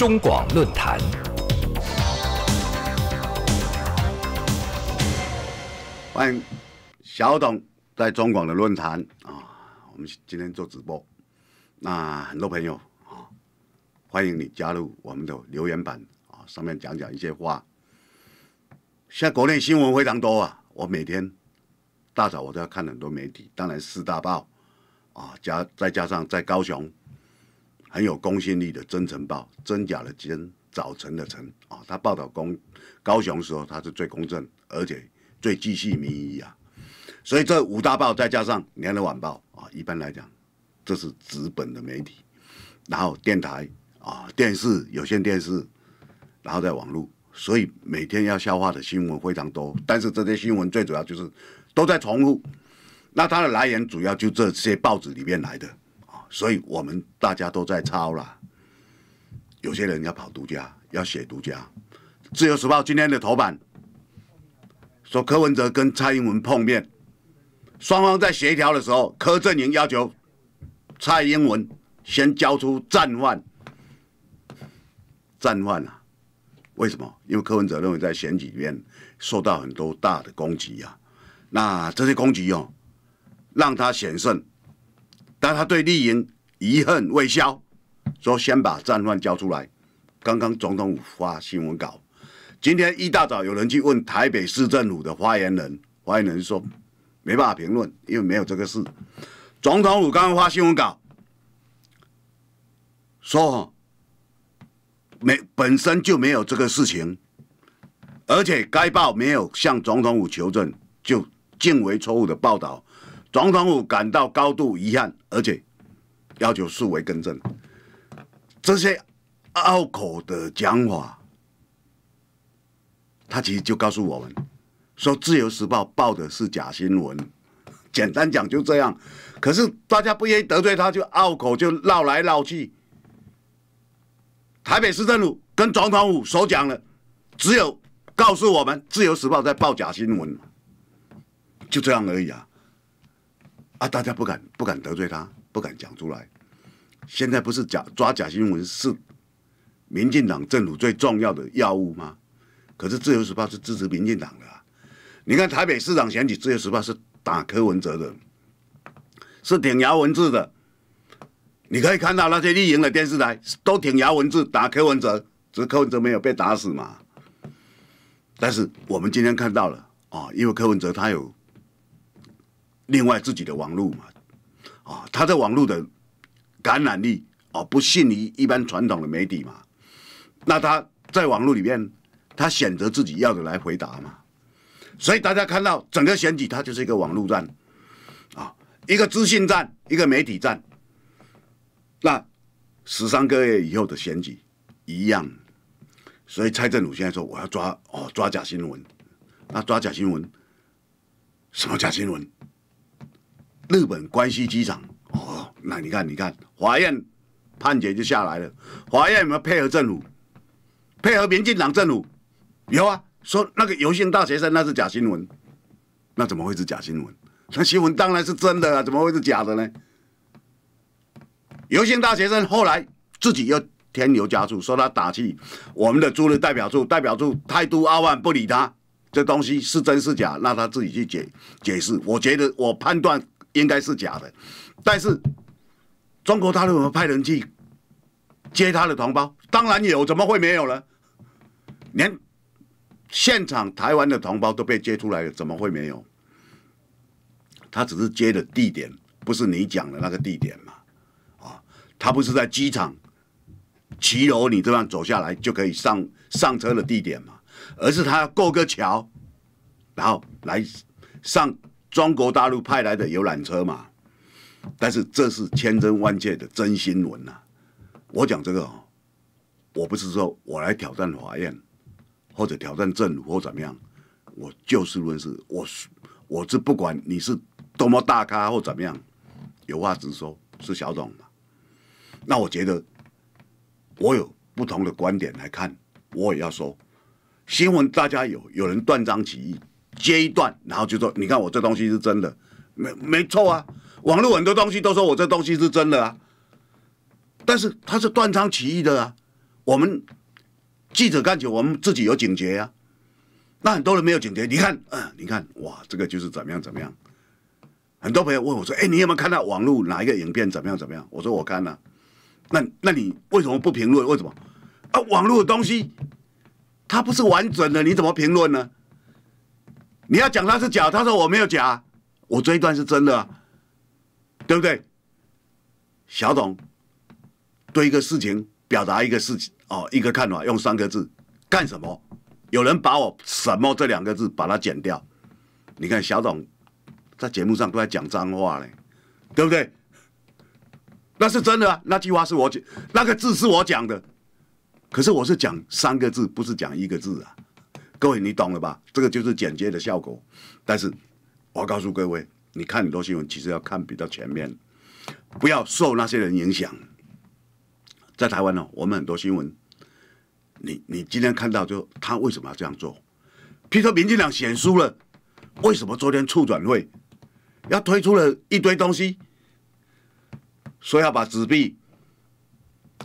中广论坛，欢迎小董在中广的论坛啊，我们今天做直播，那很多朋友啊，欢迎你加入我们的留言版啊，上面讲讲一些话。现在国内新闻非常多啊，我每天大早我都要看很多媒体，当然四大报啊，加再加上在高雄。很有公信力的《真诚报》真假的“真”，早晨的“晨”啊，他报道公高雄时候，他是最公正，而且最继续民意啊。所以这五大报再加上《联合晚报》啊，一般来讲，这是纸本的媒体，然后电台啊，电视、有线电视，然后在网络。所以每天要消化的新闻非常多，但是这些新闻最主要就是都在重复。那它的来源主要就这些报纸里面来的。所以，我们大家都在抄了。有些人要跑独家，要写独家。自由时报今天的头版说，柯文哲跟蔡英文碰面，双方在协调的时候，柯阵宁要求蔡英文先交出战犯。战犯啊？为什么？因为柯文哲认为在选举里面受到很多大的攻击呀。那这些攻击哦，让他险胜。但他对丽莹遗恨未消，说先把战乱交出来。刚刚总统府发新闻稿，今天一大早有人去问台北市政府的发言人，发言人说没办法评论，因为没有这个事。总统府刚刚发新闻稿说，没本身就没有这个事情，而且该报没有向总统府求证，就尽为错误的报道。总统府感到高度遗憾，而且要求速为更正。这些拗口的讲法，他其实就告诉我们：说《自由时报》报的是假新闻。简单讲就这样，可是大家不愿意得罪他，就拗口就绕来绕去。台北市政府跟总统府所讲了，只有告诉我们《自由时报》在报假新闻，就这样而已啊。啊，大家不敢不敢得罪他，不敢讲出来。现在不是假抓假新闻是民进党政府最重要的药物吗？可是自由时报是支持民进党的，你看台北市长选举，自由时报是打柯文哲的，是挺牙文字的。你可以看到那些立营的电视台都挺牙文字打柯文哲，只是柯文哲没有被打死嘛。但是我们今天看到了啊，因为柯文哲他有。另外，自己的网络嘛，啊，他在网络的感染力啊，不逊于一般传统的媒体嘛。那他在网络里面，他选择自己要的来回答嘛。所以大家看到整个选举，它就是一个网络战，啊，一个资讯战，一个媒体战。那十三个月以后的选举一样。所以蔡政府现在说我要抓哦抓假新闻，那抓假新闻，什么假新闻？日本关西机场哦，那你看，你看，法院判决就下来了。法院有没有配合政府？配合民进党政府？有啊，说那个游行大学生那是假新闻，那怎么会是假新闻？那新闻当然是真的啊，怎么会是假的呢？游行大学生后来自己又添油加醋，说他打气，我们的驻日代表处代表处态度傲慢，不理他。这东西是真是假？那他自己去解解释。我觉得我判断。应该是假的，但是中国大陆有派人去接他的同胞，当然有，怎么会没有了？连现场台湾的同胞都被接出来了，怎么会没有？他只是接的地点不是你讲的那个地点嘛？啊，他不是在机场骑楼你这样走下来就可以上上车的地点嘛？而是他要过个桥，然后来上。中国大陆派来的游览车嘛，但是这是千真万确的真新闻呐！我讲这个啊，我不是说我来挑战法院，或者挑战政府或怎么样，我就事论事，我是我是不管你是多么大咖或怎么样，有话直说是小董嘛。那我觉得我有不同的观点来看，我也要说新闻，大家有有人断章取义。接一段，然后就说：“你看我这东西是真的，没没错啊。网络很多东西都说我这东西是真的啊，但是它是断章取义的啊。我们记者干起，我们自己有警觉呀。那很多人没有警觉。你看，嗯，你看，哇，这个就是怎么样怎么样。很多朋友问我说：，哎，你有没有看到网络哪一个影片怎么样怎么样？我说我看了。那那你为什么不评论？为什么？啊，网络的东西，它不是完整的，你怎么评论呢？”你要讲他是假，他说我没有假，我这一段是真的，对不对？小董，对一个事情表达一个事情哦，一个看法，用三个字干什么？有人把我什么这两个字把它剪掉，你看小董在节目上都在讲脏话嘞，对不对？那是真的，那句话是我讲，那个字是我讲的，可是我是讲三个字，不是讲一个字啊。各位，你懂了吧？这个就是剪接的效果。但是，我告诉各位，你看很多新闻，其实要看比较全面，不要受那些人影响。在台湾呢，我们很多新闻，你你今天看到就他为什么要这样做？如说民进党选输了，为什么昨天促转会要推出了一堆东西，说要把纸币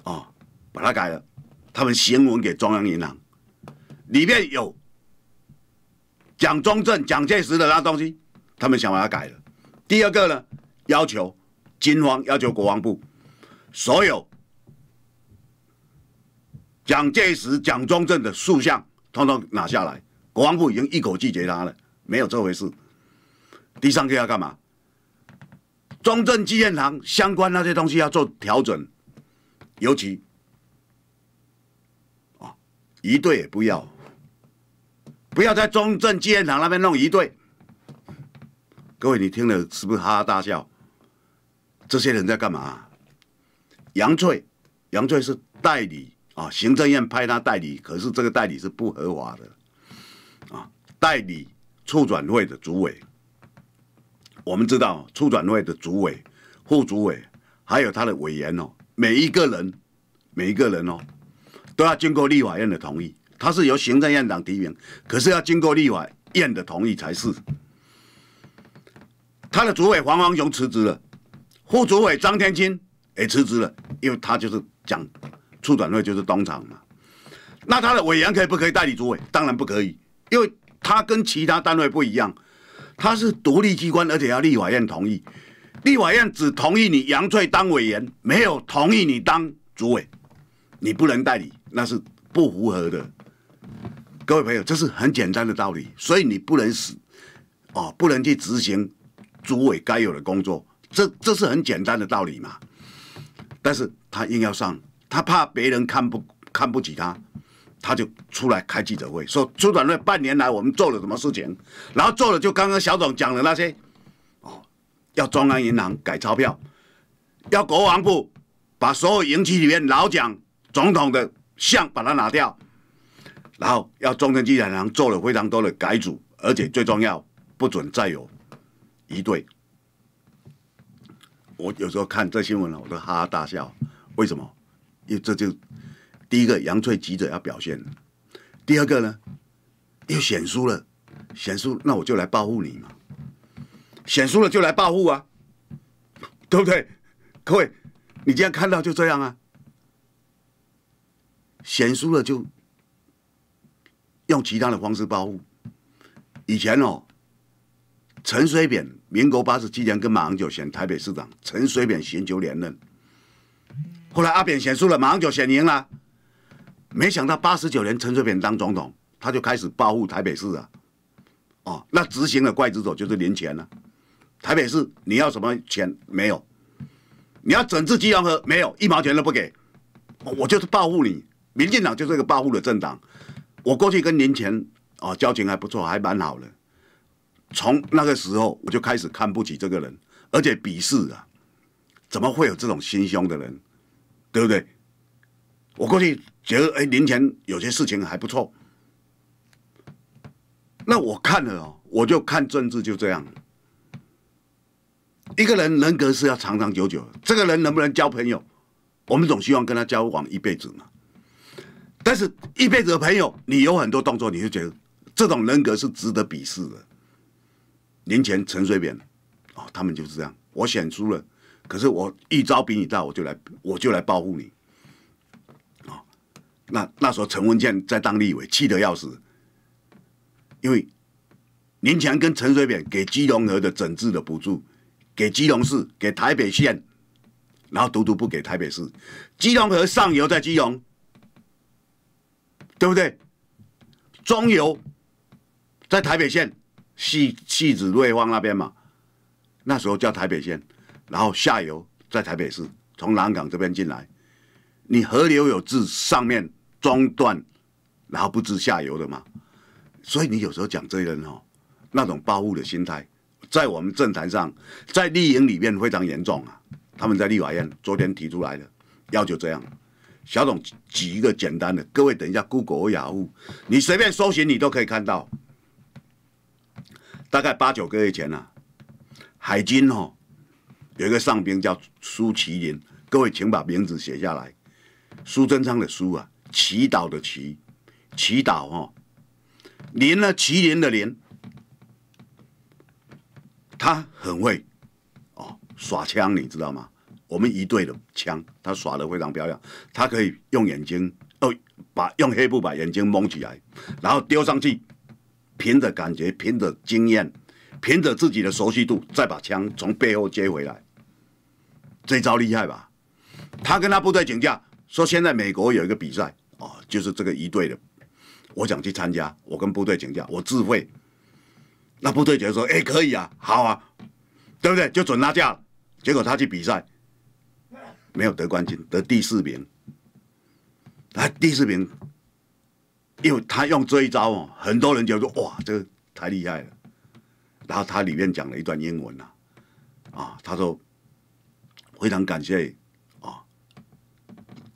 啊把它改了？他们行文给中央银行，里面有。蒋中正、蒋介石的那东西，他们想把它改了。第二个呢，要求金方要求国防部，所有蒋介石、蒋中正的塑像，统统拿下来。国防部已经一口拒绝他了，没有这回事。第三个要干嘛？中正纪念堂相关那些东西要做调整，尤其啊，一对也不要。不要在中正纪念堂那边弄一队。各位，你听了是不是哈哈大笑？这些人在干嘛？杨翠，杨翠是代理啊，行政院派他代理，可是这个代理是不合法的啊。代理促转会的主委，我们知道促转会的主委、副主委，还有他的委员哦，每一个人，每一个人哦，都要经过立法院的同意。他是由行政院长提名，可是要经过立法院的同意才是。他的主委黄黄雄辞职了，副主委张天钦也辞职了，因为他就是讲促转会就是东厂嘛。那他的委员可以不可以代理主委？当然不可以，因为他跟其他单位不一样，他是独立机关，而且要立法院同意。立法院只同意你杨翠当委员，没有同意你当主委，你不能代理，那是不符合的。各位朋友，这是很简单的道理，所以你不能死，哦，不能去执行主委该有的工作，这这是很简单的道理嘛。但是他硬要上，他怕别人看不看不起他，他就出来开记者会，说出短瑞半年来我们做了什么事情，然后做了就刚刚小董讲的那些，哦，要中央银行改钞票，要国防部把所有营区里面老蒋总统的像把它拿掉。然后，要中正纪念堂做了非常多的改组，而且最重要，不准再有一队。我有时候看这新闻了，我都哈哈大笑。为什么？因为这就第一个，杨翠急着要表现；第二个呢，又选输了，选输，那我就来报复你嘛。选输了就来报复啊，对不对？各位，你今天看到就这样啊，选输了就。用其他的方式报复。以前哦，陈水扁民国八十七年跟马英九选台北市长，陈水扁寻求连任。后来阿扁选输了，马英九选赢了。没想到八十九年陈水扁当总统，他就开始报复台北市啊。哦，那执行的刽子手就是年钱了。台北市你要什么钱没有？你要整治基隆河没有？一毛钱都不给。我就是报复你，民进党就是一个报复的政党。我过去跟林前啊交情还不错，还蛮好的。从那个时候我就开始看不起这个人，而且鄙视啊，怎么会有这种心胸的人，对不对？我过去觉得哎林前有些事情还不错，那我看了哦，我就看政治就这样。一个人人格是要长长久久，这个人能不能交朋友，我们总希望跟他交往一辈子嘛。但是一辈子的朋友，你有很多动作，你就觉得这种人格是值得鄙视的。年前陈水扁，哦，他们就是这样。我选输了，可是我一招比你大，我就来，我就来报复你，哦，那那时候陈文健在当立委，气得要死，因为年前跟陈水扁给基隆河的整治的补助，给基隆市，给台北县，然后独独不给台北市。基隆河上游在基隆。对不对？中游在台北县，戏戏子瑞芳那边嘛，那时候叫台北县，然后下游在台北市，从南港这边进来，你河流有自上面中段，然后不知下游的嘛，所以你有时候讲这些人哦，那种报复的心态，在我们政坛上，在立营里面非常严重啊，他们在立法院昨天提出来的要求这样。小董举一个简单的，各位等一下，Google 雅虎，你随便搜寻，你都可以看到。大概八九个月前啊，海军哦，有一个上兵叫苏麒麟，各位请把名字写下来。苏贞昌的苏啊，祈祷的祈，祈祷哦，廉呢？麒麟的麟，他很会哦，耍枪，你知道吗？我们一队的枪，他耍的非常漂亮。他可以用眼睛哦，把用黑布把眼睛蒙起来，然后丢上去，凭着感觉，凭着经验，凭着自己的熟悉度，再把枪从背后接回来。这招厉害吧？他跟他部队请假，说现在美国有一个比赛啊，就是这个一队的，我想去参加。我跟部队请假，我自费。那部队觉得说：“哎，可以啊，好啊，对不对？就准拉架了。”结果他去比赛。没有得冠军，得第四名。啊，第四名，因为他用这一招哦，很多人就说：“哇，这个太厉害了。”然后他里面讲了一段英文呐，啊，他说：“非常感谢啊，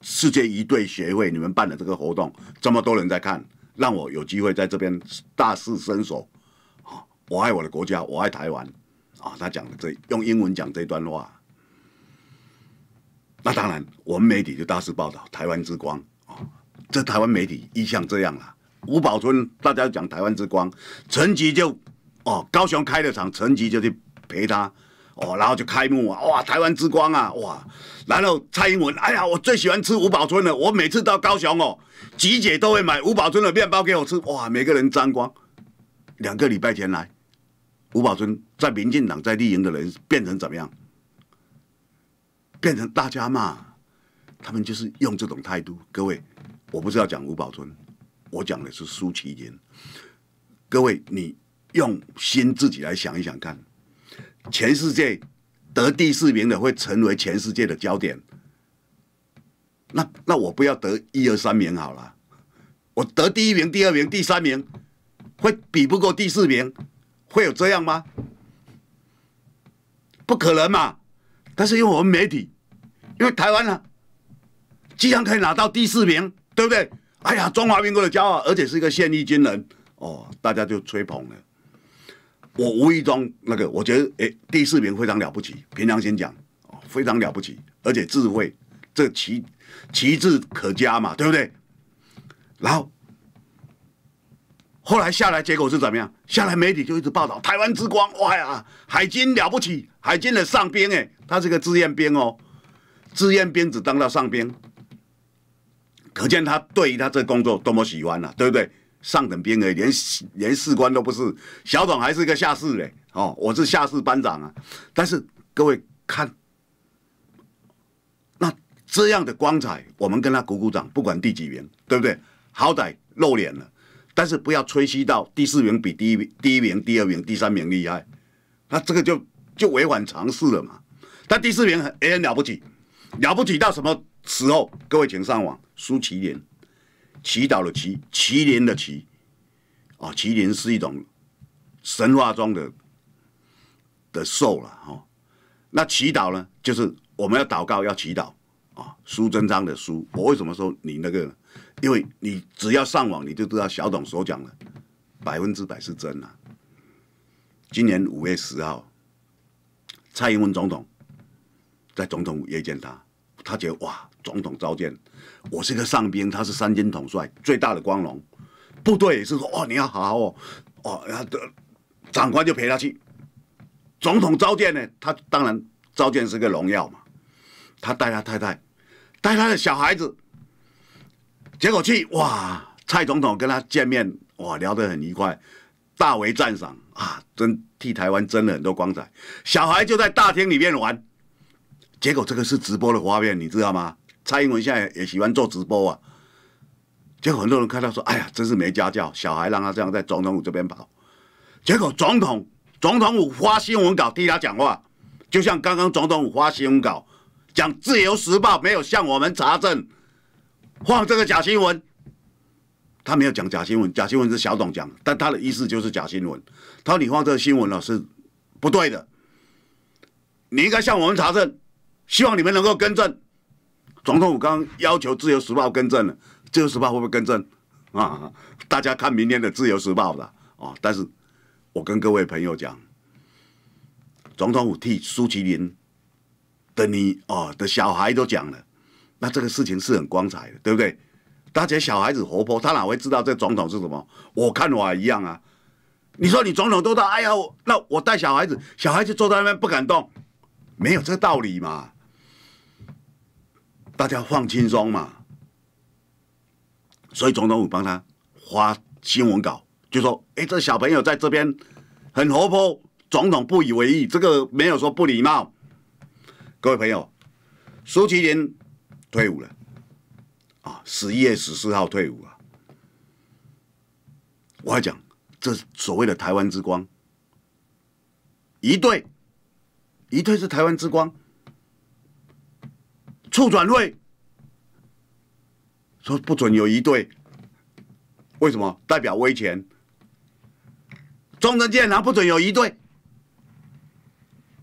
世界一对协会你们办的这个活动，这么多人在看，让我有机会在这边大肆伸手。啊，我爱我的国家，我爱台湾。”啊，他讲的这用英文讲这段话。那当然，我们媒体就大肆报道台湾之光啊！这台湾媒体一向这样啦。吴宝春，大家讲台湾之光，陈吉就哦，高雄开了场，陈吉就去陪他哦，然后就开幕啊，哇，台湾之光啊哇！然后蔡英文，哎呀，我最喜欢吃吴宝春了，我每次到高雄哦，吉姐都会买吴宝春的面包给我吃哇，每个人沾光。两个礼拜前来，吴宝春在民进党在立营的人变成怎么样？变成大家骂，他们就是用这种态度。各位，我不是要讲吴宝春，我讲的是苏琪林。各位，你用心自己来想一想看，全世界得第四名的会成为全世界的焦点。那那我不要得一二三名好了，我得第一名、第二名、第三名，会比不过第四名？会有这样吗？不可能嘛！但是因为我们媒体，因为台湾呢，既然可以拿到第四名，对不对？哎呀，中华民国的骄傲，而且是一个现役军人哦，大家就吹捧了。我无意中那个，我觉得哎，第四名非常了不起，平常先讲哦，非常了不起，而且智慧，这旗旗帜可嘉嘛，对不对？然后。后来下来，结果是怎么样？下来媒体就一直报道台湾之光，哇呀，海军了不起，海军的上兵哎，他是个志愿兵哦，志愿兵只当到上兵，可见他对于他这工作多么喜欢啊，对不对？上等兵诶，连连士官都不是，小董还是个下士嘞，哦，我是下士班长啊。但是各位看，那这样的光彩，我们跟他鼓鼓掌，不管第几名，对不对？好歹露脸了。但是不要吹嘘到第四名比第一第一名、第二名、第三名厉害，那这个就就违反常识了嘛。但第四名很也很了不起，了不起到什么时候？各位请上网，苏麒麟，祈祷的祈，麒麟的麒，啊，麒麟是一种神话中的的兽了哈。那祈祷呢，就是我们要祷告要祈祷啊。苏贞昌的苏，我为什么说你那个？因为你只要上网，你就知道小董所讲的百分之百是真啊！今年五月十号，蔡英文总统在总统接见他，他觉得哇，总统召见，我是个上宾，他是三军统帅，最大的光荣。部队也是说，哦，你要好好哦，哦，长官就陪他去。总统召见呢，他当然召见是个荣耀嘛，他带他太太，带他的小孩子。结果去哇，蔡总统跟他见面哇，聊得很愉快，大为赞赏啊，真替台湾争了很多光彩。小孩就在大厅里面玩，结果这个是直播的画面，你知道吗？蔡英文现在也喜欢做直播啊。结果很多人看到说，哎呀，真是没家教，小孩让他这样在总统府这边跑。结果总统总统府发新闻稿替他讲话，就像刚刚总统府发新闻稿讲，《自由时报》没有向我们查证。放这个假新闻，他没有讲假新闻，假新闻是小董讲，但他的意思就是假新闻。他说你放这个新闻呢是不对的，你应该向我们查证，希望你们能够更正。总统府刚要求《自由时报》更正了，自由时报》会不会更正啊？大家看明天的《自由时报》了啊！但是，我跟各位朋友讲，总统府替苏麒林的你哦的小孩都讲了。那这个事情是很光彩的，对不对？大家小孩子活泼，他哪会知道这总统是什么？我看我一样啊！你说你总统都到，哎呀，那我带小孩子，小孩子坐在那边不敢动，没有这个道理嘛！大家放轻松嘛！所以总统府帮他发新闻稿，就说：哎，这小朋友在这边很活泼，总统不以为意，这个没有说不礼貌。各位朋友，舒淇林。退伍了，啊，十一月十四号退伍啊。我还讲，这所谓的台湾之光，一队，一队是台湾之光，促转锐。说不准有一队，为什么？代表威权，中正舰堂不准有一队，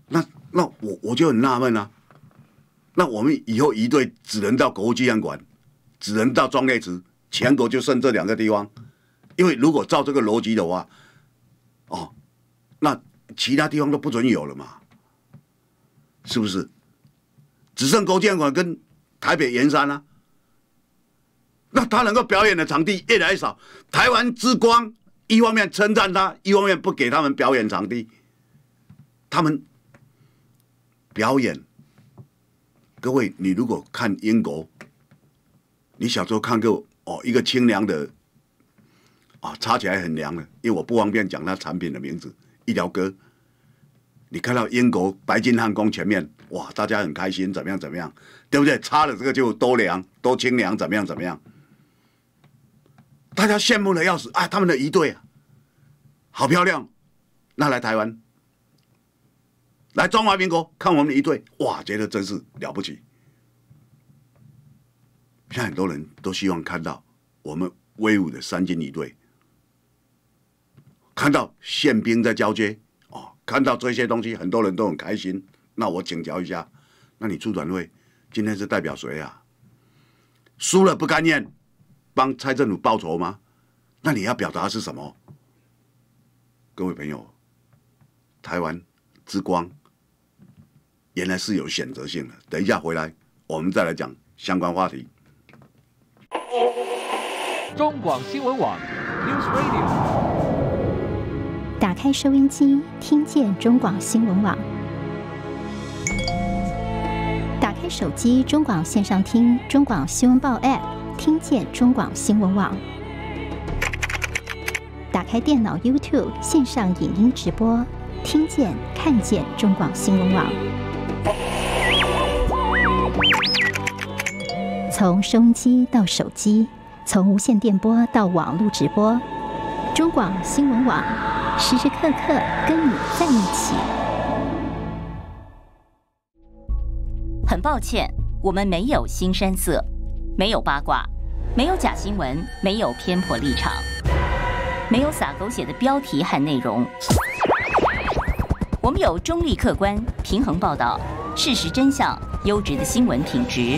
那那我我就很纳闷啊。那我们以后一队只能到国际纪念馆，只能到庄烈祠，全国就剩这两个地方。因为如果照这个逻辑的话，哦，那其他地方都不准有了嘛？是不是？只剩国父馆跟台北盐山啊。那他能够表演的场地越来越少。台湾之光一方面称赞他，一方面不给他们表演场地，他们表演。各位，你如果看英国，你小时候看过哦，一个清凉的啊，擦起来很凉的，因为我不方便讲它产品的名字，一条哥，你看到英国白金汉宫前面，哇，大家很开心，怎么样怎么样，对不对？擦了这个就都凉，都清凉，怎么样怎么样？大家羡慕的要死，啊！他们的一对啊，好漂亮，那来台湾。来中华民国看我们一队，哇，觉得真是了不起。现在很多人都希望看到我们威武的三军一队，看到宪兵在交接哦，看到这些东西，很多人都很开心。那我请教一下，那你出转会今天是代表谁啊？输了不甘愿，帮蔡政府报仇吗？那你要表达是什么？各位朋友，台湾之光。原来是有选择性的。等一下回来，我们再来讲相关话题。中广新闻网，打开收音机，听见中广新闻网；打开手机中广线上听中广新闻报 App，听见中广新闻网；打开电脑 YouTube 线上影音直播，听见看见中广新闻网。从收音机到手机，从无线电波到网络直播，中广新闻网时时刻刻跟你在一起。很抱歉，我们没有“新山色”，没有八卦，没有假新闻，没有偏颇立场，没有撒狗血的标题和内容。我们有中立、客观、平衡报道，事实真相、优质的新闻品质。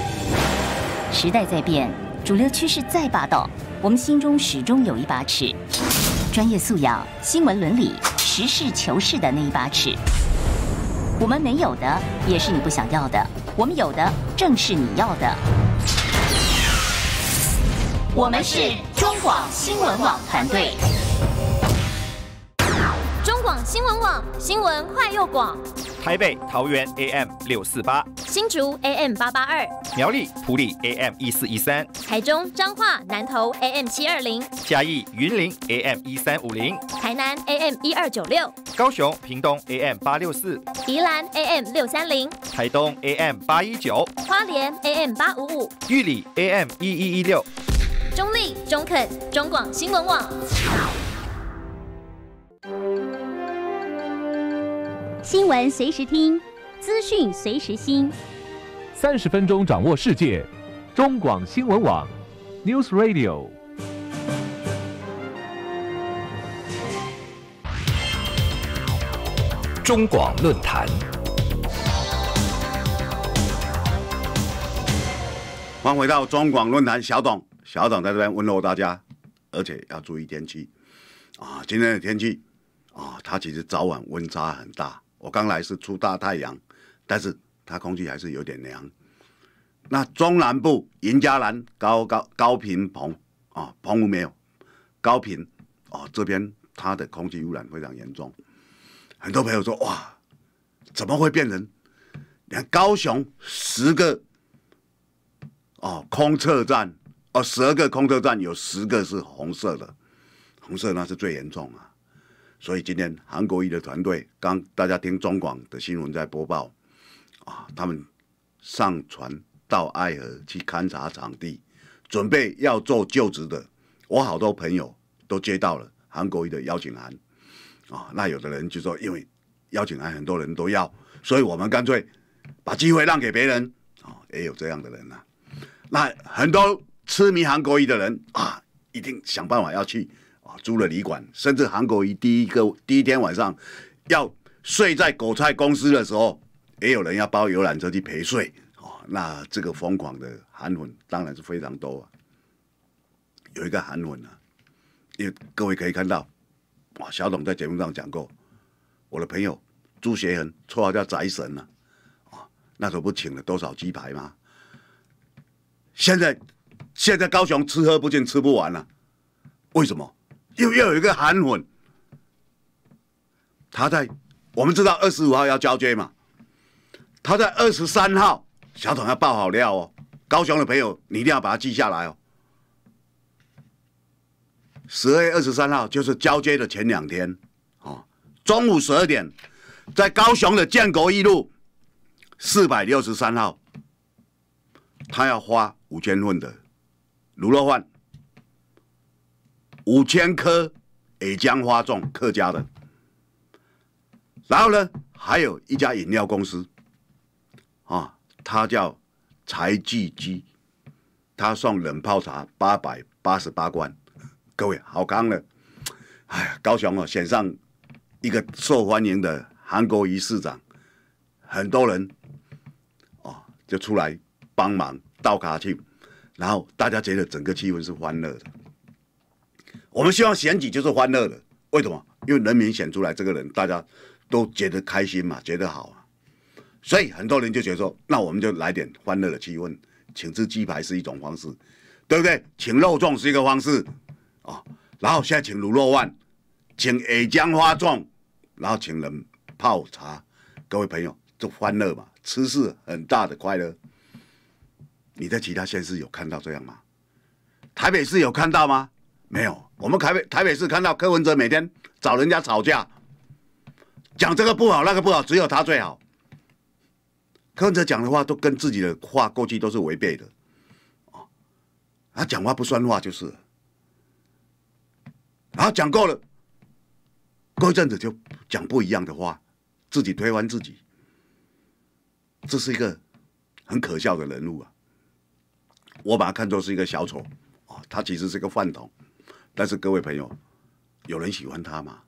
时代在变，主流趋势在霸道，我们心中始终有一把尺——专业素养、新闻伦理、实事求是的那一把尺。我们没有的，也是你不想要的；我们有的，正是你要的。我们是中广新闻网团队。中广新闻网新闻快又广，台北桃园 AM 六四八，新竹 AM 八八二，苗栗埔里 AM 一四一三，台中彰化南投 AM 七二零，嘉义云林 AM 一三五零，台南 AM 一二九六，高雄屏东 AM 八六四，宜兰 AM 六三零，台东 AM 八一九，花莲 AM 八五五，玉里 AM 一一一六，中立中肯中广新闻网。新闻随时听，资讯随时新。三十分钟掌握世界，中广新闻网，News Radio。中广论坛。欢迎回到中广论坛，小董，小董在这边问候大家，而且要注意天气。啊，今天的天气，啊，它其实早晚温差很大。我刚来是出大太阳，但是它空气还是有点凉。那中南部云嘉南高高高频澎啊，澎湖没有高频啊，这边它的空气污染非常严重。很多朋友说哇，怎么会变成？你看高雄十个哦空测站哦，十二个空测站有十个是红色的，红色那是最严重啊。所以今天韩国瑜的团队，刚大家听中广的新闻在播报，啊，他们上船到爱河去勘察场地，准备要做就职的，我好多朋友都接到了韩国瑜的邀请函，啊，那有的人就说，因为邀请函很多人都要，所以我们干脆把机会让给别人，啊，也有这样的人呐。那很多痴迷韩国瑜的人啊，一定想办法要去。租了旅馆，甚至韩国一第一个第一天晚上要睡在狗菜公司的时候，也有人要包游览车去陪睡哦。那这个疯狂的韩粉当然是非常多啊。有一个韩粉啊，因为各位可以看到，哇，小董在节目上讲过，我的朋友朱学恒绰号叫宅神啊那时候不请了多少鸡排吗？现在现在高雄吃喝不尽，吃不完了，为什么？又又有一个韩混，他在，我们知道二十五号要交接嘛，他在二十三号小董要爆好料哦，高雄的朋友你一定要把它记下来哦，十二月二十三号就是交接的前两天，哦，中午十二点，在高雄的建国一路四百六十三号，他要花五千份的卤肉饭。五千棵矮姜花种客家的，然后呢，还有一家饮料公司，啊，他叫财记基，他送冷泡茶八百八十八罐，各位好康了，哎呀，高雄啊，选上一个受欢迎的韩国瑜市长，很多人，哦，就出来帮忙倒咖去，然后大家觉得整个气氛是欢乐的。我们希望选举就是欢乐的，为什么？因为人民选出来这个人，大家都觉得开心嘛，觉得好啊，所以很多人就觉得说，那我们就来点欢乐的气氛，请吃鸡排是一种方式，对不对？请肉粽是一个方式然后现在请卤肉饭，请矮江花粽，然后请人泡茶，各位朋友，就欢乐嘛，吃是很大的快乐。你在其他县市有看到这样吗？台北市有看到吗？没有，我们台北台北市看到柯文哲每天找人家吵架，讲这个不好那个不好，只有他最好。柯文哲讲的话都跟自己的话过去都是违背的，他讲话不算话就是，然后讲够了，过一阵子就讲不一样的话，自己推翻自己，这是一个很可笑的人物啊，我把他看作是一个小丑他其实是个饭桶。但是各位朋友，有人喜欢他吗？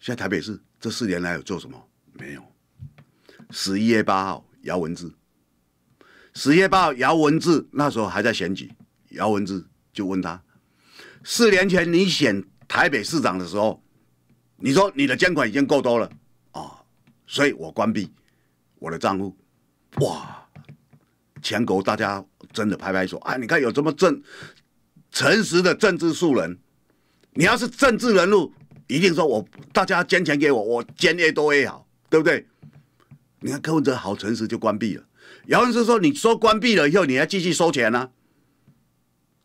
现在台北市这四年来有做什么？没有。十一月八号，姚文志。十一月八号，姚文志那时候还在选举，姚文志就问他：四年前你选台北市长的时候，你说你的捐款已经够多了啊，所以我关闭我的账户。哇！全狗大家真的拍拍手啊！你看有这么正。诚实的政治素人，你要是政治人物，一定说我大家捐钱给我，我捐 A 多 A 好，对不对？你看柯文哲好诚实就关闭了，姚文智说你说关闭了以后你还继续收钱呢，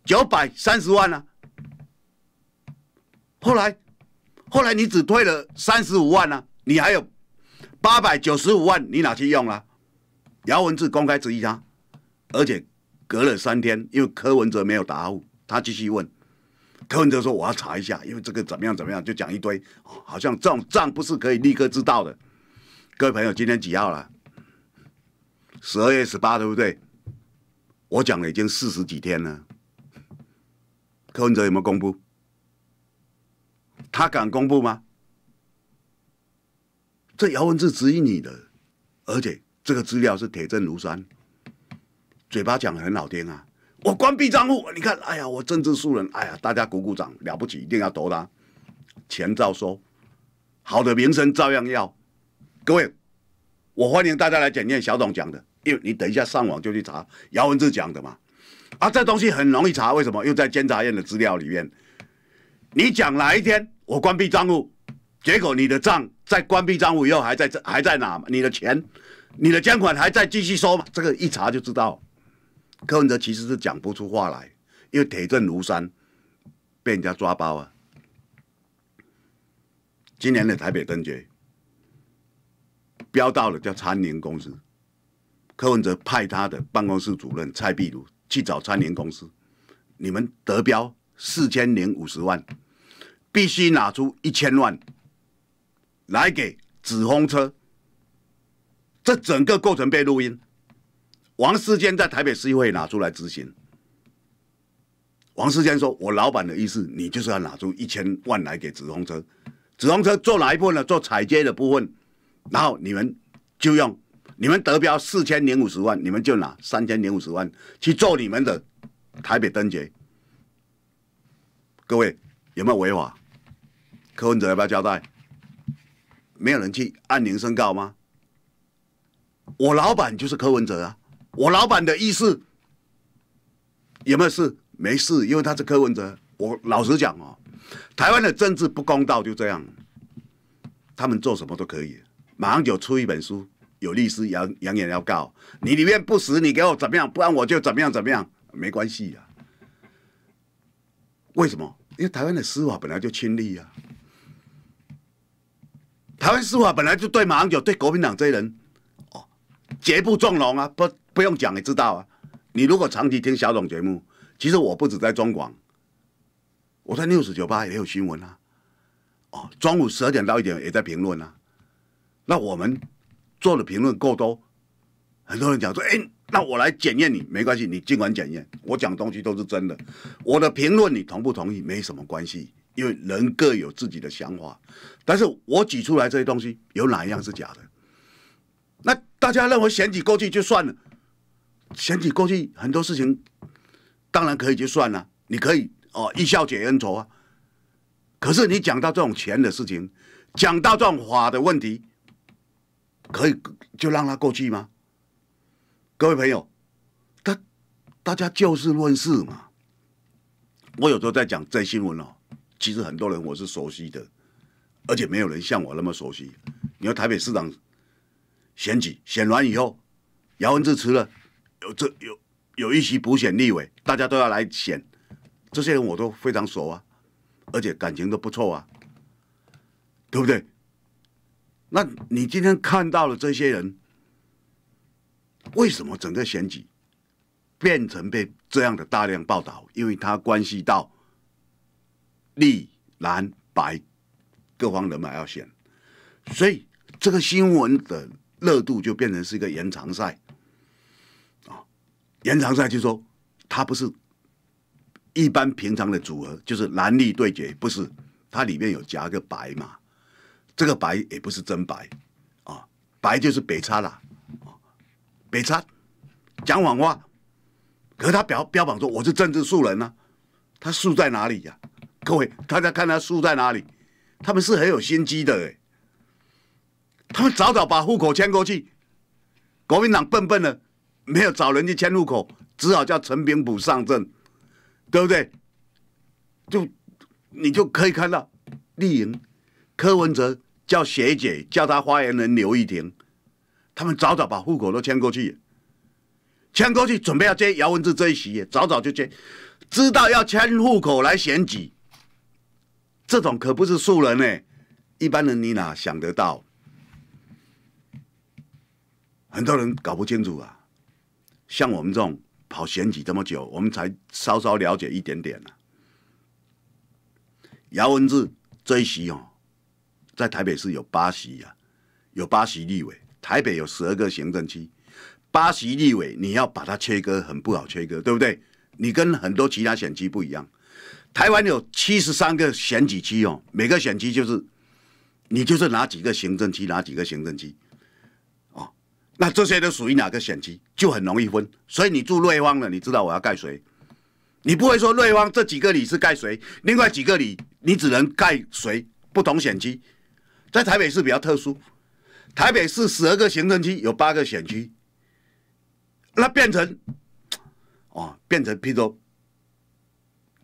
九百三十万呢，后来后来你只退了三十五万呢，你还有八百九十五万你哪去用了？姚文智公开质疑他，而且隔了三天，因为柯文哲没有答复。他继续问，柯文哲说：“我要查一下，因为这个怎么样怎么样，就讲一堆，哦，好像这种账不是可以立刻知道的。”各位朋友，今天几号了？十二月十八，对不对？我讲了已经四十几天了。柯文哲有没有公布？他敢公布吗？这姚文志质疑你的，而且这个资料是铁证如山，嘴巴讲的很好听啊。我关闭账户，你看，哎呀，我政治素人，哎呀，大家鼓鼓掌，了不起，一定要投他，钱照收，好的名声照样要。各位，我欢迎大家来检验小董讲的，因为你等一下上网就去查姚文志讲的嘛。啊，这东西很容易查，为什么？又在监察院的资料里面。你讲哪一天我关闭账户，结果你的账在关闭账户以后还在这，还在哪你的钱，你的捐款还在继续收嘛？这个一查就知道。柯文哲其实是讲不出话来，因为铁证如山，被人家抓包啊。今年的台北灯节标到了，叫灿联公司。柯文哲派他的办公室主任蔡壁如去找灿联公司，你们得标四千零五十万，必须拿出一千万来给纸风车。这整个过程被录音。王世坚在台北市议会拿出来执行。王世坚说：“我老板的意思，你就是要拿出一千万来给紫红车。紫红车做哪一部分呢？做采接的部分，然后你们就用你们得标四千零五十万，你们就拿三千零五十万去做你们的台北灯节。各位有没有违法？柯文哲要不要交代？没有人去按铃声告吗？我老板就是柯文哲啊。”我老板的意思有没有事？没事，因为他是柯文哲。我老实讲哦，台湾的政治不公道，就这样。他们做什么都可以，马上就出一本书，有律师扬扬言要告你，里面不实，你给我怎么样？不然我就怎么样怎么样？没关系呀。为什么？因为台湾的司法本来就亲力呀，台湾司法本来就对马英九、对国民党这些人。绝不纵容啊，不不用讲，也知道啊。你如果长期听小董节目，其实我不止在中广，我在六十九八也有新闻啊。哦，中午十二点到一点也在评论啊。那我们做的评论够多，很多人讲说：“哎，那我来检验你，没关系，你尽管检验，我讲东西都是真的。我的评论你同不同意没什么关系，因为人各有自己的想法。但是我举出来这些东西，有哪一样是假的？”大家认为选举过去就算了，选举过去很多事情当然可以就算了，你可以哦一笑解恩仇啊。可是你讲到这种钱的事情，讲到这种法的问题，可以就让他过去吗？各位朋友，大大家就事论事嘛。我有时候在讲真新闻哦，其实很多人我是熟悉的，而且没有人像我那么熟悉。你说台北市长。选举选完以后，姚文智辞了，有这有有一席补选立委，大家都要来选，这些人我都非常熟啊，而且感情都不错啊，对不对？那你今天看到了这些人，为什么整个选举变成被这样的大量报道？因为它关系到立、蓝、白各方人马要选，所以这个新闻的。热度就变成是一个延长赛，啊，延长赛就是说，它不是一般平常的组合，就是蓝绿对决，不是它里面有夹个白嘛，这个白也不是真白，啊，白就是北叉啦，哦、北叉讲谎话，可是他标标榜说我是政治素人呢，他素在哪里呀？各位大家看他素在哪里？他们是很有心机的哎。他们早早把户口迁过去，国民党笨笨的，没有找人去迁户口，只好叫陈炳甫上阵，对不对？就你就可以看到，丽莹、柯文哲叫学姐，叫他发言人刘玉婷，他们早早把户口都迁过去，迁过去准备要接姚文智这一席，早早就接，知道要迁户口来选举，这种可不是素人呢，一般人你哪想得到？很多人搞不清楚啊，像我们这种跑选举这么久，我们才稍稍了解一点点啊。姚文志这一席哦，在台北市有八席呀，有八席立委。台北有十二个行政区，八席立委你要把它切割很不好切割，对不对？你跟很多其他选区不一样。台湾有七十三个选举区哦，每个选区就是你就是哪几个行政区，哪几个行政区。那这些都属于哪个选区，就很容易分。所以你住瑞芳了，你知道我要盖谁？你不会说瑞芳这几个里是盖谁？另外几个里你只能盖谁？不同选区在台北市比较特殊，台北市十二个行政区有八个选区，那变成哦，变成譬如说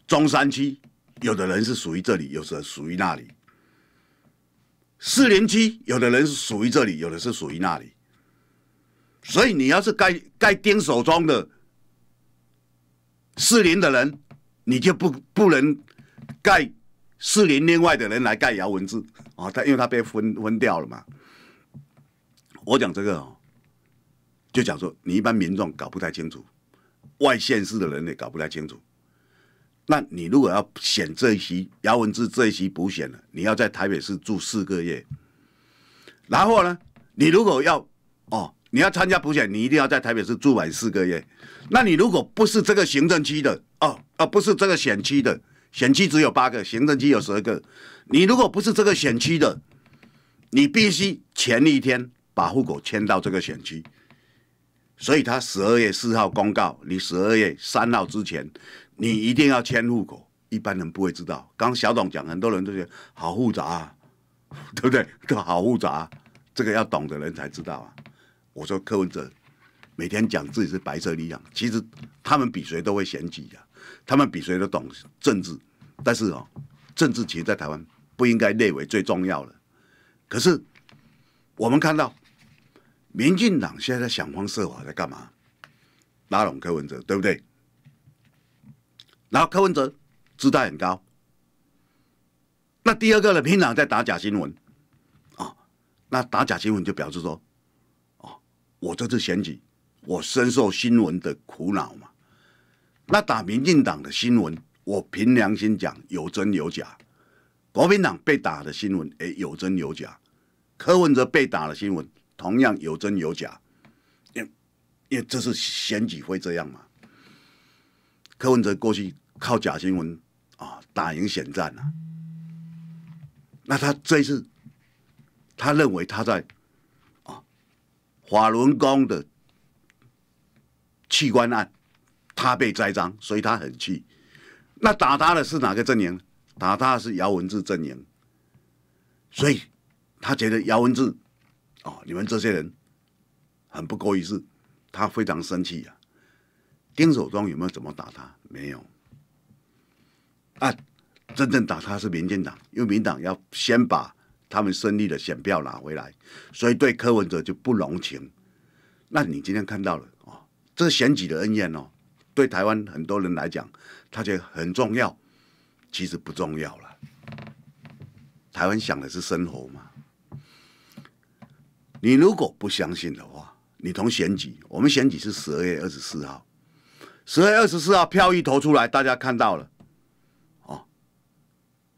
中山区，有的人是属于这里，有的属于那里；四零区，有的人是属于这里，有的是属于那里。所以你要是盖盖丁手中的四零的人，你就不不能盖四零另外的人来盖姚文字啊！他因为他被分分掉了嘛。我讲这个哦，就讲说你一般民众搞不太清楚，外县市的人也搞不太清楚。那你如果要选这一期姚文字这一期补选了，你要在台北市住四个月，然后呢，你如果要哦。你要参加补选，你一定要在台北市住满四个月。那你如果不是这个行政区的，哦，哦，不是这个选区的，选区只有八个，行政区有十二个。你如果不是这个选区的，你必须前一天把户口迁到这个选区。所以他十二月四号公告，你十二月三号之前，你一定要迁户口。一般人不会知道。刚小董讲，很多人都觉得好复杂，啊，对不对？都好复杂，这个要懂的人才知道啊。我说柯文哲每天讲自己是白色力量，其实他们比谁都会嫌弃的，他们比谁都懂政治，但是哦，政治其实在台湾不应该列为最重要的。可是我们看到民进党现在想方设法在干嘛？拉拢柯文哲，对不对？然后柯文哲姿态很高，那第二个呢？平党在打假新闻，啊，那打假新闻就表示说。我这次选举，我深受新闻的苦恼嘛。那打民进党的新闻，我凭良心讲有真有假；国民党被打的新闻，哎有真有假。柯文哲被打的新闻，同样有真有假。因因为这是选举会这样嘛？柯文哲过去靠假新闻啊打赢选战了，那他这一次，他认为他在。法轮功的器官案，他被栽赃，所以他很气。那打他的是哪个证人？打他是姚文智证人，所以他觉得姚文智，哦，你们这些人很不够意思，他非常生气呀。丁守庄有没有怎么打他？没有。啊，真正打他是民进党，因为民党要先把。他们胜利的选票拿回来，所以对柯文哲就不容情。那你今天看到了哦，这是选举的恩怨哦。对台湾很多人来讲，他觉得很重要，其实不重要了。台湾想的是生活嘛。你如果不相信的话，你同选举，我们选举是十二月二十四号，十二月二十四号票一投出来，大家看到了。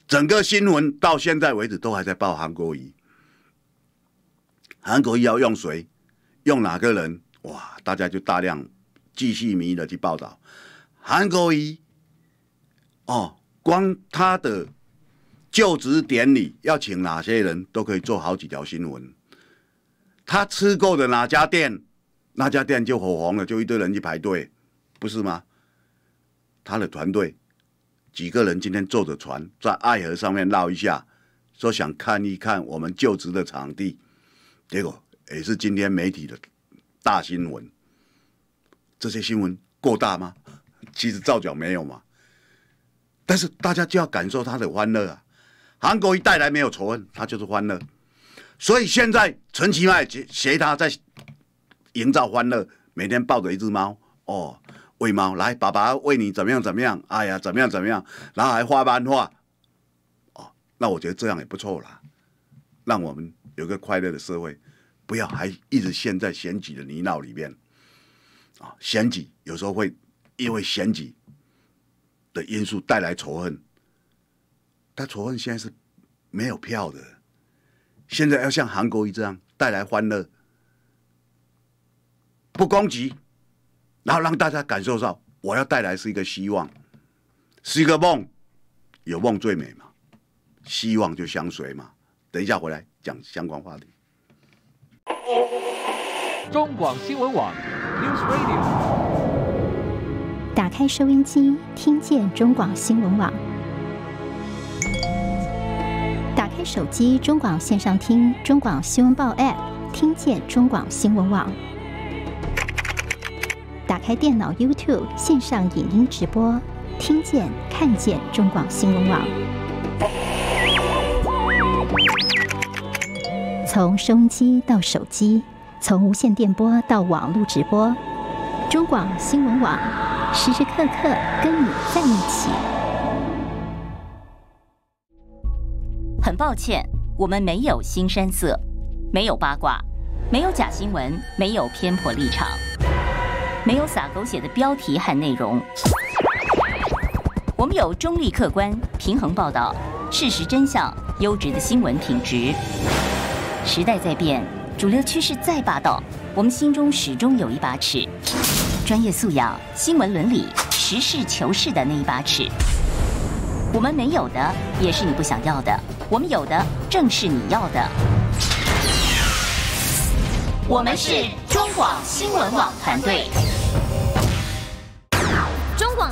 整个新闻到现在为止都还在报韩国瑜，韩国瑜要用谁，用哪个人？哇，大家就大量继续迷的去报道韩国瑜。哦，光他的就职典礼要请哪些人都可以做好几条新闻。他吃过的哪家店，那家店就火红了，就一堆人去排队，不是吗？他的团队。几个人今天坐着船在爱河上面绕一下，说想看一看我们就职的场地，结果也是今天媒体的大新闻。这些新闻够大吗？其实造角没有嘛，但是大家就要感受他的欢乐啊。韩国一带来没有仇恨，他就是欢乐。所以现在陈其迈携他在营造欢乐，每天抱着一只猫哦。喂猫，来，爸爸喂你怎么样？怎么样？哎呀，怎么样？怎么样？然后还画漫画，哦，那我觉得这样也不错啦。让我们有个快乐的社会，不要还一直陷在选举的泥淖里面。啊，选举有时候会因为选举的因素带来仇恨，但仇恨现在是没有票的，现在要像韩国一这样带来欢乐，不攻击。然后让大家感受到，我要带来是一个希望，是一个梦，有梦最美嘛？希望就相随嘛。等一下回来讲相关话题。中广新闻网，NewsRadio，打开收音机，听见中广新闻网；打开手机中广线上听中广新闻报 App，听见中广新闻网。打开电脑，YouTube 线上影音直播，听见看见中广新闻网。从收音机到手机，从无线电波到网络直播，中广新闻网时时刻刻跟你在一起。很抱歉，我们没有新山色，没有八卦，没有假新闻，没有偏颇立场。没有撒狗血的标题和内容，我们有中立、客观、平衡报道、事实真相、优质的新闻品质。时代在变，主流趋势再霸道，我们心中始终有一把尺——专业素养、新闻伦理、实事求是的那一把尺。我们没有的，也是你不想要的；我们有的，正是你要的。我们是中广新闻网团队。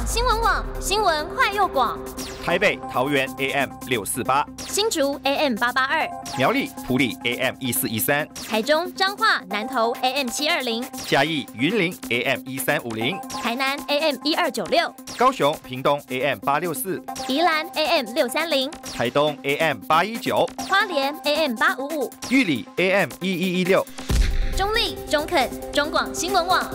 新闻网新闻快又广，台北桃园 AM 六四八，新竹 AM 八八二，苗栗埔里 AM 一四一三，台中彰化南投 AM 七二零，嘉义云林 AM 一三五零，台南 AM 一二九六，高雄屏东 AM 八六四，宜兰 AM 六三零，台东 AM 八一九，花莲 AM 八五五，玉里 AM 一一一六，中立中肯中广新闻网。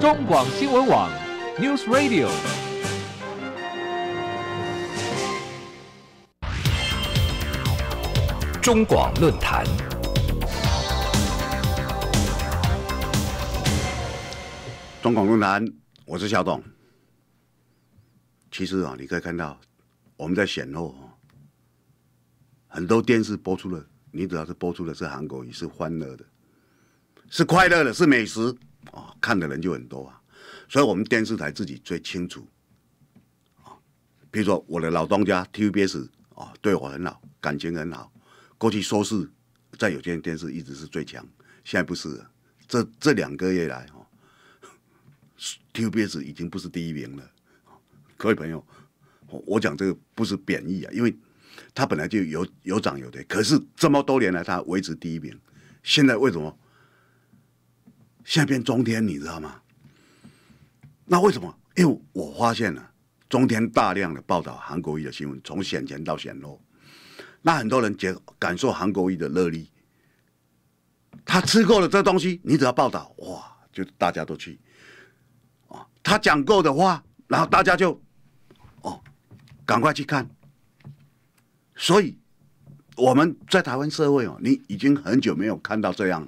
中广新闻网，News Radio。中广论坛，中广论坛，我是小董。其实啊，你可以看到，我们在显露很多电视播出了，你只要是播出的是韩国，语，是欢乐的，是快乐的，是美食。哦，看的人就很多啊，所以我们电视台自己最清楚啊。比如说我的老东家 T V B S 啊，对我很好，感情很好。过去说是在有线电视一直是最强，现在不是。了，这这两个月来，T V B S 已经不是第一名了。各位朋友，我我讲这个不是贬义啊，因为它本来就有有涨有跌，可是这么多年来它维持第一名，现在为什么？现在变中天，你知道吗？那为什么？因为我发现了中天大量的报道韩国瑜的新闻，从显前到显露，那很多人觉感受韩国瑜的热力，他吃够了这东西，你只要报道，哇，就大家都去。哦，他讲够的话，然后大家就，哦，赶快去看。所以我们在台湾社会哦，你已经很久没有看到这样。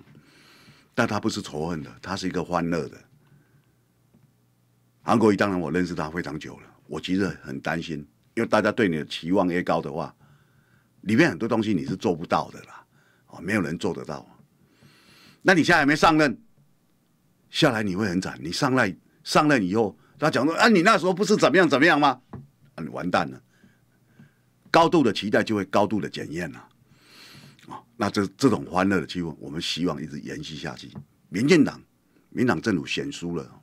但他不是仇恨的，他是一个欢乐的。韩国瑜当然我认识他非常久了，我其实很担心，因为大家对你的期望越高的话，里面很多东西你是做不到的啦，哦，没有人做得到。那你现在还没上任，下来你会很惨。你上来上任以后，他讲说啊，你那时候不是怎么样怎么样吗？啊，你完蛋了。高度的期待就会高度的检验了。那这这种欢乐的气氛，我们希望一直延续下去。民进党、民党政府选输了，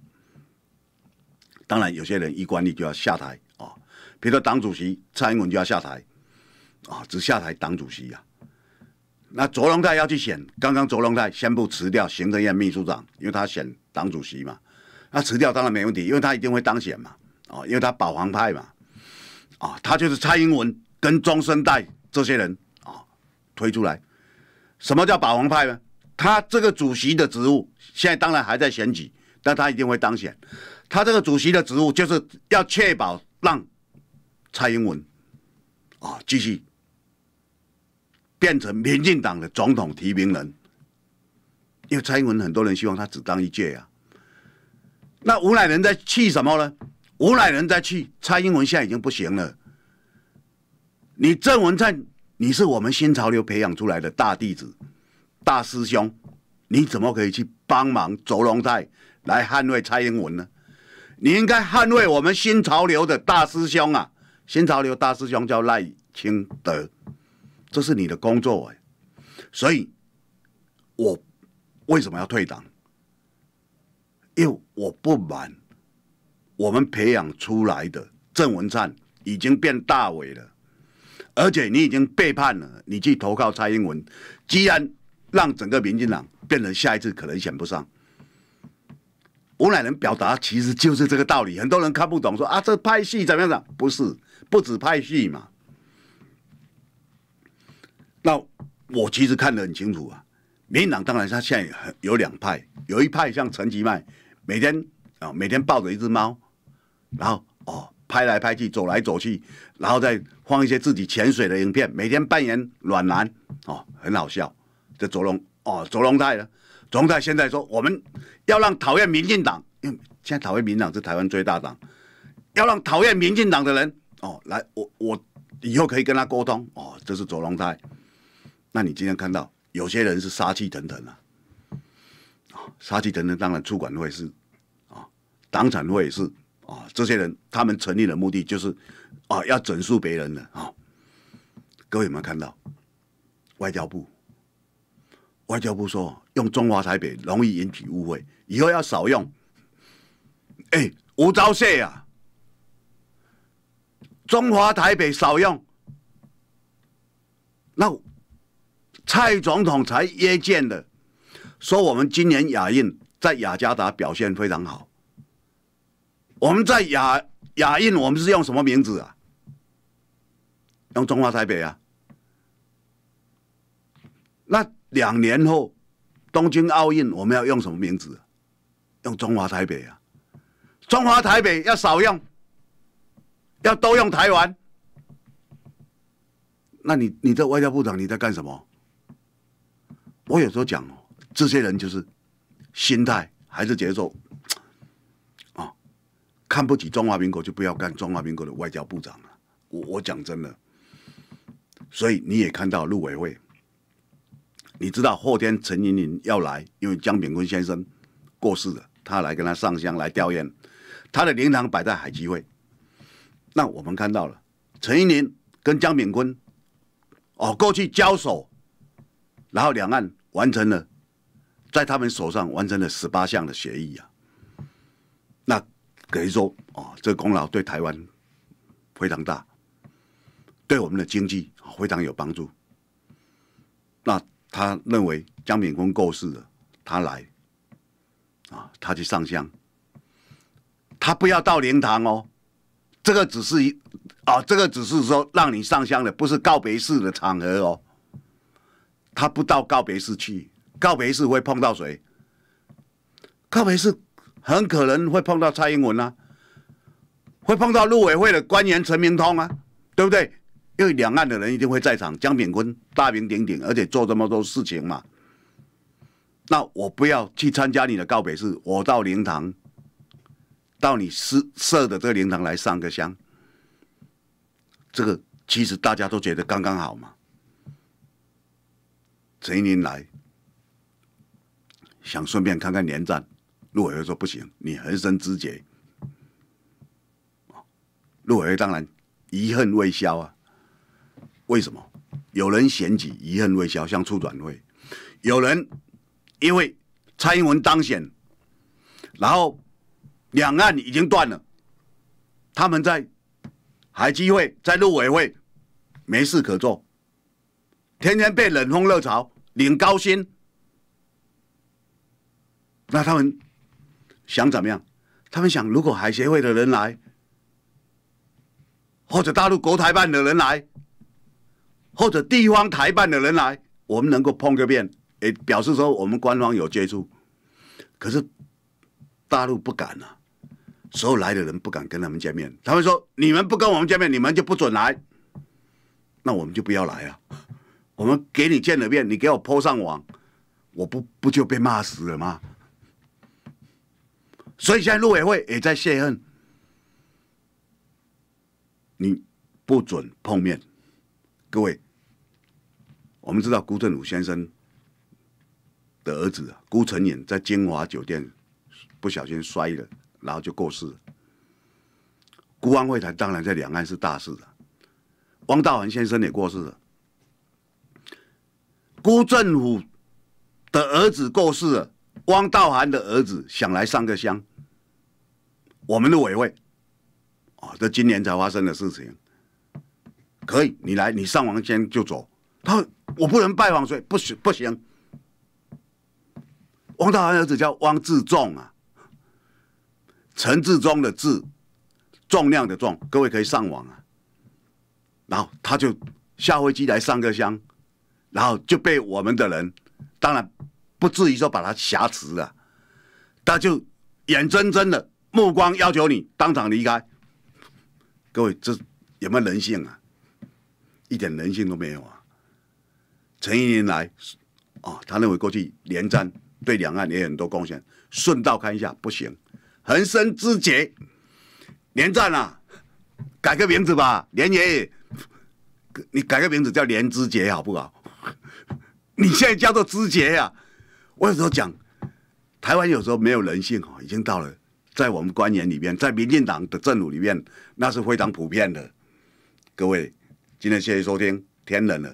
当然有些人一管理就要下台啊，比如说党主席蔡英文就要下台啊，只下台党主席呀。那卓荣泰要去选，刚刚卓荣泰宣布辞掉行政院秘书长，因为他选党主席嘛，那辞掉当然没问题，因为他一定会当选嘛，啊，因为他保皇派嘛，啊，他就是蔡英文跟中生代这些人啊推出来。什么叫保皇派呢？他这个主席的职务现在当然还在选举，但他一定会当选。他这个主席的职务就是要确保让蔡英文啊继续变成民进党的总统提名人。因为蔡英文很多人希望他只当一届啊。那吴乃仁在气什么呢？吴乃仁在气蔡英文现在已经不行了。你郑文灿。你是我们新潮流培养出来的大弟子、大师兄，你怎么可以去帮忙卓龙泰来捍卫蔡英文呢？你应该捍卫我们新潮流的大师兄啊！新潮流大师兄叫赖清德，这是你的工作。所以，我为什么要退党？因为我不满我们培养出来的郑文灿已经变大伟了。而且你已经背叛了，你去投靠蔡英文，既然让整个民进党变成下一次可能选不上，我哪能表达？其实就是这个道理。很多人看不懂，说啊，这拍戏怎么样？的不是，不止拍戏嘛。那我其实看得很清楚啊。民党当然他现在很有两派，有一派像陈吉迈，每天啊每天抱着一只猫，然后哦。拍来拍去，走来走去，然后再放一些自己潜水的影片，每天扮演暖男，哦，很好笑。这卓龙哦，卓龙泰呢？左龙泰现在说，我们要让讨厌民进党，因为现在讨厌民党是台湾最大党，要让讨厌民进党的人哦来，我我以后可以跟他沟通哦。这是左龙泰。那你今天看到有些人是杀气腾腾啊，啊，杀气腾腾，当然出管会是啊，党产会是。啊，这些人他们成立的目的就是，啊，要整肃别人的啊。各位有没有看到外交部？外交部说用中华台北容易引起误会，以后要少用。哎，吴钊燮啊，中华台北少用。那蔡总统才约见的，说我们今年亚运在雅加达表现非常好。我们在亚亚运，我们是用什么名字啊？用中华台北啊？那两年后东京奥运，我们要用什么名字？用中华台北啊？中华台北要少用，要多用台湾。那你你这外交部长你在干什么？我有时候讲哦，这些人就是心态还是节奏。看不起中华民国就不要干中华民国的外交部长了。我我讲真的，所以你也看到陆委会，你知道后天陈云林要来，因为江炳坤先生过世了，他来跟他上香来吊唁，他的灵堂摆在海基会。那我们看到了陈云林跟江炳坤哦过去交手，然后两岸完成了在他们手上完成了十八项的协议啊，那。可以说，哦，这个功劳对台湾非常大，对我们的经济非常有帮助。那他认为江炳坤过世了，他来，啊，他去上香，他不要到灵堂哦，这个只是，一。啊，这个只是说让你上香的，不是告别式的场合哦。他不到告别式去，告别式会碰到谁？告别式。很可能会碰到蔡英文啊，会碰到陆委会的官员陈明通啊，对不对？因为两岸的人一定会在场。江炳坤大名鼎鼎，而且做这么多事情嘛，那我不要去参加你的告别式，我到灵堂，到你设设的这个灵堂来上个香。这个其实大家都觉得刚刚好嘛。陈云来，想顺便看看连战。陆委会说不行，你横生枝节。陆委会当然遗恨未消啊，为什么？有人嫌弃，遗恨未消，像出转会，有人因为蔡英文当选，然后两岸已经断了，他们在海基会在陆委会没事可做，天天被冷风热潮，领高薪，那他们。想怎么样？他们想，如果海协会的人来，或者大陆国台办的人来，或者地方台办的人来，我们能够碰个面，也表示说我们官方有接触。可是大陆不敢了，所有来的人不敢跟他们见面。他们说：“你们不跟我们见面，你们就不准来。”那我们就不要来啊！我们给你见了面，你给我泼上网，我不不就被骂死了吗？所以现在陆委会也在泄恨，你不准碰面，各位，我们知道辜振武先生的儿子辜成允在金华酒店不小心摔了，然后就过世。了。辜安会台当然在两岸是大事了，汪道涵先生也过世了，辜振武的儿子过世，了，汪道涵的儿子想来上个香。我们的委会，啊，这今年才发生的事情，可以你来，你上完先就走。他我不能拜访，所以不行不行。汪大安儿子叫汪志仲啊，陈志忠的志，重量的重，各位可以上网啊。然后他就下飞机来上个香，然后就被我们的人，当然不至于说把他挟持了，他就眼睁睁的。目光要求你当场离开，各位，这有没有人性啊？一点人性都没有啊！陈一林来，啊，他认为过去连战对两岸也有很多贡献，顺道看一下不行，横生枝节，连战啊，改个名字吧，连爷爷，你改个名字叫连枝节好不好？你现在叫做枝节呀！我有时候讲，台湾有时候没有人性哦，已经到了。在我们官员里面，在民进党的政府里面，那是非常普遍的。各位，今天谢谢收听，天冷了。